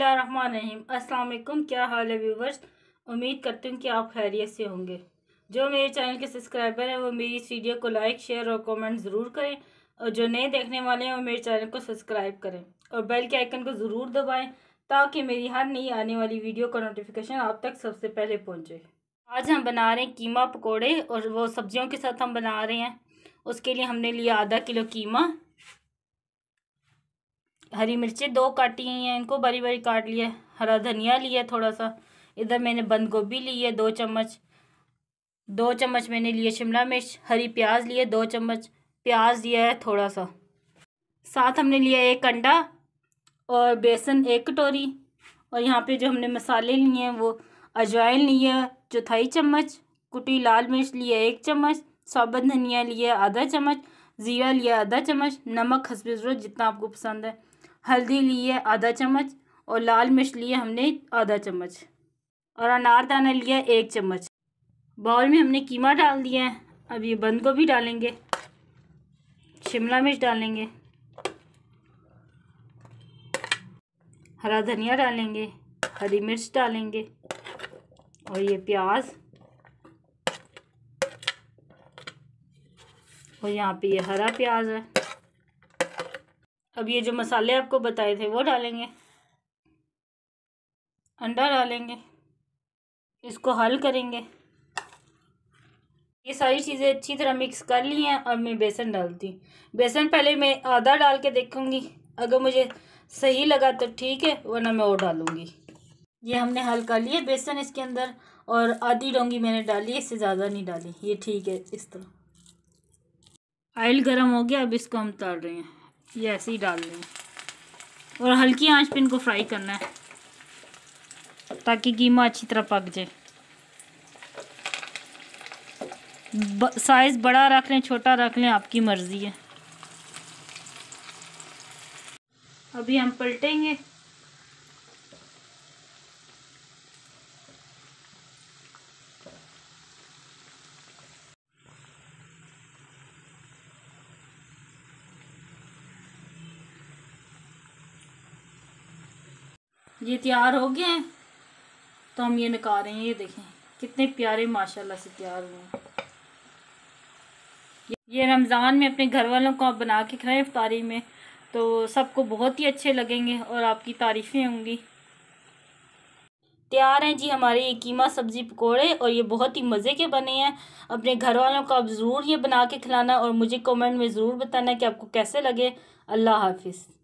बसमिलीम अल्लाम क्या हाल है व्यूवर्स उम्मीद करती हूँ कि आप खैरियत से होंगे जो मेरे चैनल के सब्सक्राइबर हैं वो मेरी इस वीडियो को लाइक शेयर और कमेंट ज़रूर करें और जो नए देखने वाले हैं वो मेरे चैनल को सब्सक्राइब करें और बेल के आइकन को ज़रूर दबाएं ताकि मेरी हर नई आने वाली वीडियो का नोटिफिकेशन आप तक सबसे पहले पहुँचे आज हम बना रहे हैं कीमा पकौड़े और वो सब्जियों के साथ हम बना रहे हैं उसके लिए हमने लिया आधा किलो कीमा हरी मिर्चें दो काटी हुई हैं इनको बारी बारी काट लिया हरा धनिया लिया थोड़ा सा इधर मैंने बंद गोभी ली है दो चम्मच दो चम्मच मैंने लिए शिमला मिर्च हरी प्याज लिए दो चम्मच प्याज लिया है थोड़ा सा साथ हमने लिया एक अंडा और बेसन एक कटोरी और यहाँ पे जो हमने मसाले लिए हैं वो अजवाइन लिया चौथाई चम्मच कुटी लाल मिर्च लिया एक चम्मच साबुत धनिया लिया आधा चम्मच ज़ीरा लिया आधा चम्मच नमक हसब ज़रूरत जितना आपको पसंद है हल्दी ली है आधा चम्मच और लाल मिर्च लिए हमने आधा चम्मच और अनारदाना लिया एक चम्मच बाउल में हमने कीमा डाल दिया है अब ये बंद गोभी डालेंगे शिमला मिर्च डालेंगे हरा धनिया डालेंगे हरी मिर्च डालेंगे और ये प्याज और यहाँ पे ये हरा प्याज है अब ये जो मसाले आपको बताए थे वो डालेंगे अंडा डालेंगे इसको हल करेंगे ये सारी चीज़ें अच्छी तरह मिक्स कर ली हैं अब मैं बेसन डालती हूँ बेसन पहले मैं आधा डाल के देखूँगी अगर मुझे सही लगा तो ठीक है वरना मैं और डालूँगी ये हमने हल कर लिया बेसन इसके अंदर और आधी डोंगी मैंने डाली इससे ज़्यादा नहीं डाली ये ठीक है इस तरह आयल गर्म हो गया अब इसको हम तार रहे हैं ये ऐसे ही डाल दें और हल्की आंच पे इनको फ्राई करना है ताकि कीमा अच्छी तरह पक जाए साइज़ बड़ा रख लें छोटा रख लें आपकी मर्ज़ी है अभी हम पलटेंगे ये तैयार हो गए हैं तो हम ये निकाल रहे हैं ये देखें कितने प्यारे माशाल्लाह से तैयार हुए ये रमज़ान में अपने घर वालों को आप बना के खिलाएं इफ्तारी में तो सबको बहुत ही अच्छे लगेंगे और आपकी तारीफ़ें होंगी तैयार हैं जी हमारे ये कीमा सब्ज़ी पकोड़े और ये बहुत ही मज़े के बने हैं अपने घर वालों को आप ज़रूर ये बना के खिलाना और मुझे कमेंट में ज़रूर बताना कि आपको कैसे लगे अल्लाह हाफिज़